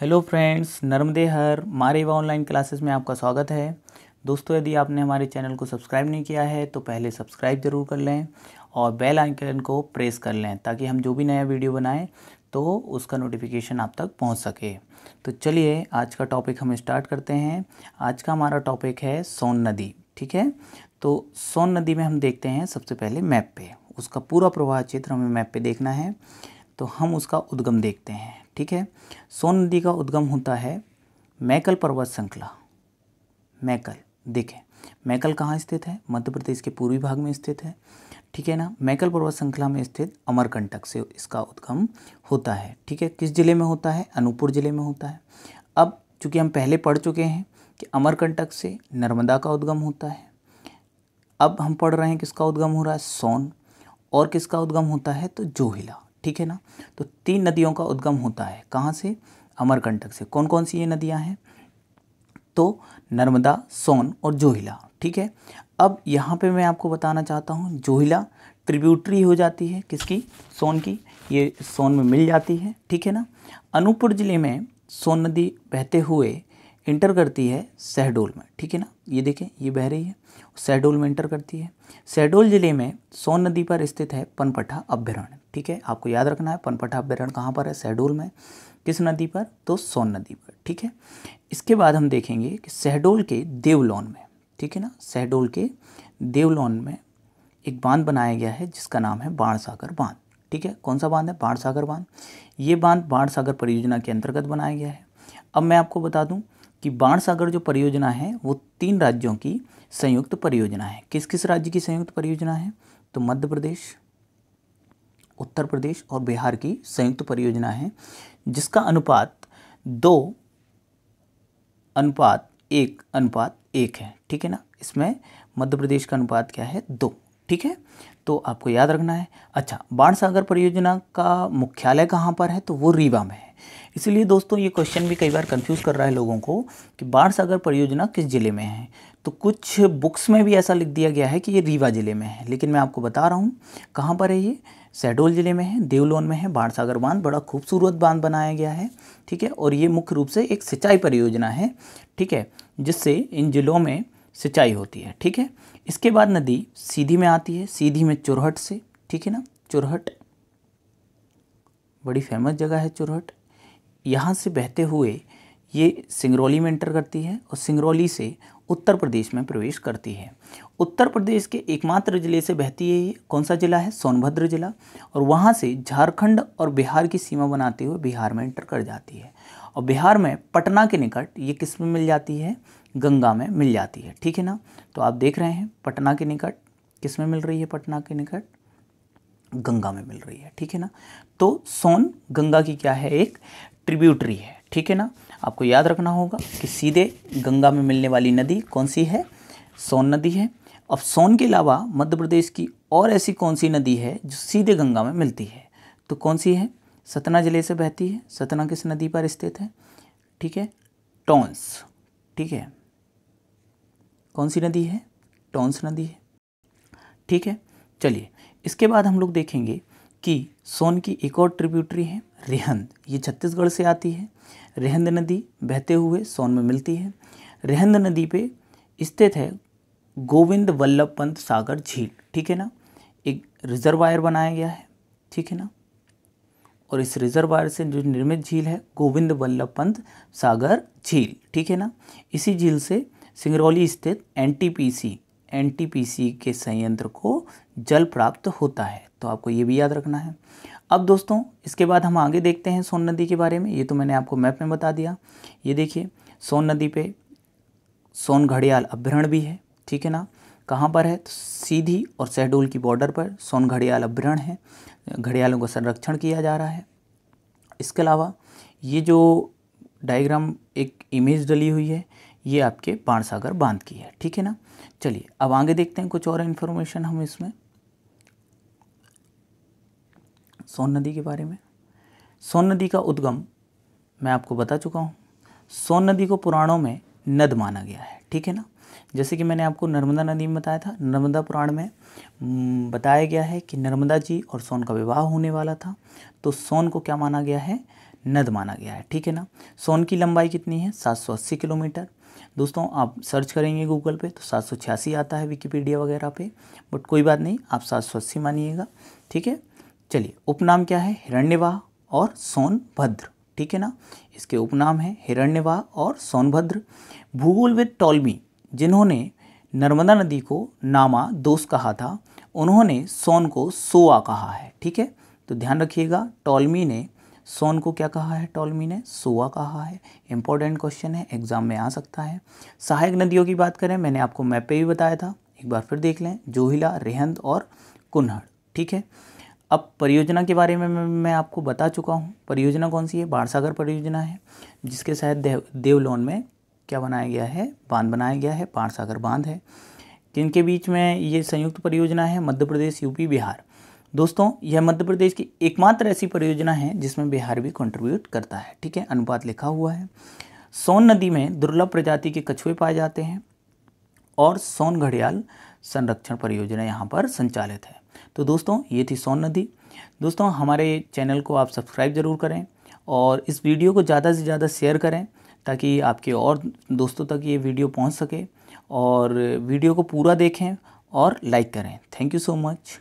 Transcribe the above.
hello friends Narmade हर मारेवा online classes में आपका स्वागत है दोस्तों यदि आपने हमारे चैनल को सब्सक्राइब नहीं किया है तो पहले सब्सक्राइब ज़रूर कर लें और बेल आइकन को प्रेस कर लें ताकि हम जो भी नया वीडियो बनाएं तो उसका नोटिफिकेशन आप तक पहुंच सके तो चलिए आज का टॉपिक हम स्टार्ट करते हैं आज का हमारा टॉपिक है सोन नदी ठीक है तो सोन नदी में हम देखते हैं सबसे पहले मैप पर उसका पूरा प्रवाह चित्र हमें मैप पर देखना है तो हम उसका उद्गम देखते हैं ठीक है सोन नदी का उद्गम होता है मैकल पर्वत श्रृंखला मैकल देखें मैकल कहाँ स्थित है मध्य प्रदेश के पूर्वी भाग में स्थित है ठीक है ना मैकल पर्वत श्रृंखला में स्थित अमरकंटक से इसका उद्गम होता है ठीक है किस जिले में होता है अनूपपुर जिले में होता है अब चूँकि हम पहले पढ़ चुके हैं कि अमरकंटक से नर्मदा का उद्गम होता है अब हम पढ़ रहे हैं किसका उद्गम हो रहा है सोन और किसका उद्गम होता है तो जोहिला ठीक है ना तो तीन नदियों का उद्गम होता है कहाँ से अमरकंटक से कौन कौन सी ये नदियाँ हैं तो नर्मदा सोन और जोहिला ठीक है अब यहाँ पे मैं आपको बताना चाहता हूँ जोहिला ट्रिब्यूटरी हो जाती है किसकी सोन की ये सोन में मिल जाती है ठीक है ना अनूपपुर ज़िले में सोन नदी बहते हुए इंटर करती है शहडोल में ठीक है ना ये देखें ये बह रही है शहडोल में इंटर करती है शहडोल ज़िले में सोन नदी पर स्थित है पनपठा अभ्यारण्य ठीक है आपको याद रखना है पनपटा अभ्यारण कहाँ पर है शहडोल में किस नदी पर तो सोन नदी पर ठीक है इसके बाद हम देखेंगे कि शहडोल के देवलोन में ठीक है ना शहडोल के देवलोन में एक बांध बनाया गया है जिसका नाम है बाण सागर बांध ठीक है कौन सा बांध है बाण सागर बांध ये बांध बाण सागर परियोजना के अंतर्गत बनाया गया है अब मैं आपको बता दूं कि बाण सागर जो परियोजना है वो तीन राज्यों की संयुक्त परियोजना है किस किस राज्य की संयुक्त परियोजना है तो मध्य प्रदेश उत्तर प्रदेश और बिहार की संयुक्त परियोजना है जिसका अनुपात दो अनुपात एक अनुपात एक है ठीक है ना इसमें मध्य प्रदेश का अनुपात क्या है दो ठीक है तो आपको याद रखना है अच्छा बाण सागर परियोजना का मुख्यालय कहाँ पर है तो वो रीवा में है इसलिए दोस्तों ये क्वेश्चन भी कई बार कंफ्यूज कर रहा है लोगों को कि बाण सागर परियोजना किस ज़िले में है तो कुछ बुक्स में भी ऐसा लिख दिया गया है कि ये रीवा ज़िले में है लेकिन मैं आपको बता रहा हूँ कहाँ पर है ये शहडोल ज़िले में है देवलोन में है बाणसागर बांध बड़ा खूबसूरत बांध बनाया गया है ठीक है और ये मुख्य रूप से एक सिंचाई परियोजना है ठीक है जिससे इन ज़िलों में सिंचाई होती है ठीक है इसके बाद नदी सीधी में आती है सीधी में चुरहट से ठीक है ना चुरहट बड़ी फेमस जगह है चुरहट यहाँ से बहते हुए ये सिंगरौली में इंटर करती है और सिंगरौली से उत्तर प्रदेश में प्रवेश करती है उत्तर प्रदेश के एकमात्र ज़िले से बहती है ये कौन सा ज़िला है सोनभद्र ज़िला और वहाँ से झारखंड और बिहार की सीमा बनाते हुए बिहार में एंटर कर जाती है और बिहार में पटना के निकट ये किस में मिल जाती है गंगा में मिल जाती है ठीक है ना तो आप देख रहे हैं पटना के निकट किस में मिल रही है पटना के निकट गंगा में मिल रही है ठीक है ना तो सोन गंगा की क्या है एक ट्रिब्यूटरी है ठीक है ना आपको याद रखना होगा कि सीधे गंगा में मिलने वाली नदी कौन सी है सोन नदी है अब सोन के अलावा मध्य प्रदेश की और ऐसी कौन सी नदी है जो सीधे गंगा में मिलती है तो कौन सी है सतना ज़िले से बहती है सतना किस नदी पर स्थित है ठीक है टोंस ठीक है कौन सी नदी है टोंस नदी है ठीक है चलिए इसके बाद हम लोग देखेंगे कि सोन की एक और ट्रिब्यूटरी है रेहंद ये छत्तीसगढ़ से आती है रेहंद नदी बहते हुए सोन में मिलती है रेहंद नदी पे स्थित है गोविंद वल्लभ पंत सागर झील ठीक है ना एक रिजर्वायर बनाया गया है ठीक है ना और इस रिजर्वायर से जो निर्मित झील है गोविंद वल्लभ पंत सागर झील ठीक है ना इसी झील से सिंगरौली स्थित एन एनटीपीसी के संयंत्र को जल प्राप्त होता है तो आपको ये भी याद रखना है अब दोस्तों इसके बाद हम आगे देखते हैं सोन नदी के बारे में ये तो मैंने आपको मैप में बता दिया ये देखिए सोन नदी पे सोन घड़ियाल अभ्यरण भी है ठीक है ना कहाँ पर है तो सीधी और शहडोल की बॉर्डर पर सोन घड़ियाल अभ्यरण है घड़ियालों का संरक्षण किया जा रहा है इसके अलावा ये जो डायग्राम एक इमेज डली हुई है ये आपके बाणसागर बांध की है ठीक है ना चलिए अब आगे देखते हैं कुछ और इन्फॉर्मेशन हम इसमें सोन नदी के बारे में सोन नदी का उद्गम मैं आपको बता चुका हूँ सोन नदी को पुराणों में नद माना गया है ठीक है ना जैसे कि मैंने आपको नर्मदा नदी में बताया था नर्मदा पुराण में बताया गया है कि नर्मदा जी और सोन का विवाह होने वाला था तो सोन को क्या माना गया है नद माना गया है ठीक है ना सोन की लंबाई कितनी है 780 किलोमीटर दोस्तों आप सर्च करेंगे गूगल पे तो सात आता है विकीपीडिया वगैरह पे बट कोई बात नहीं आप सात मानिएगा ठीक है चलिए उपनाम क्या है हिरण्यवाह और सोनभद्र ठीक है ना इसके उपनाम है हिरण्यवाह और सोनभद्र भूगोलविद टॉलमी जिन्होंने नर्मदा नदी को नामा दोष कहा था उन्होंने सोन को सोआ कहा है ठीक है तो ध्यान रखिएगा टॉलमी ने सोन को क्या कहा है टॉलमी ने सोआ कहा है इंपॉर्टेंट क्वेश्चन है एग्जाम में आ सकता है सहायक नदियों की बात करें मैंने आपको मैप पे भी बताया था एक बार फिर देख लें जोहिला रेहंद और कुन्हड़ ठीक है अब परियोजना के बारे में मैं आपको बता चुका हूँ परियोजना कौन सी है बाणसागर परियोजना है जिसके शायद देव देवलोन में क्या बनाया गया है बांध बनाया गया है बाणसागर बांध है जिनके बीच में ये संयुक्त परियोजना है मध्य प्रदेश यूपी बिहार दोस्तों यह मध्य प्रदेश की एकमात्र ऐसी परियोजना है जिसमें बिहार भी कंट्रीब्यूट करता है ठीक है अनुपात लिखा हुआ है सोन नदी में दुर्लभ प्रजाति के कछुए पाए जाते हैं और सोन घड़ियाल संरक्षण परियोजना यहाँ पर संचालित है तो दोस्तों ये थी सोन नदी दोस्तों हमारे चैनल को आप सब्सक्राइब ज़रूर करें और इस वीडियो को ज़्यादा से ज़्यादा शेयर करें ताकि आपके और दोस्तों तक ये वीडियो पहुंच सके और वीडियो को पूरा देखें और लाइक करें थैंक यू सो मच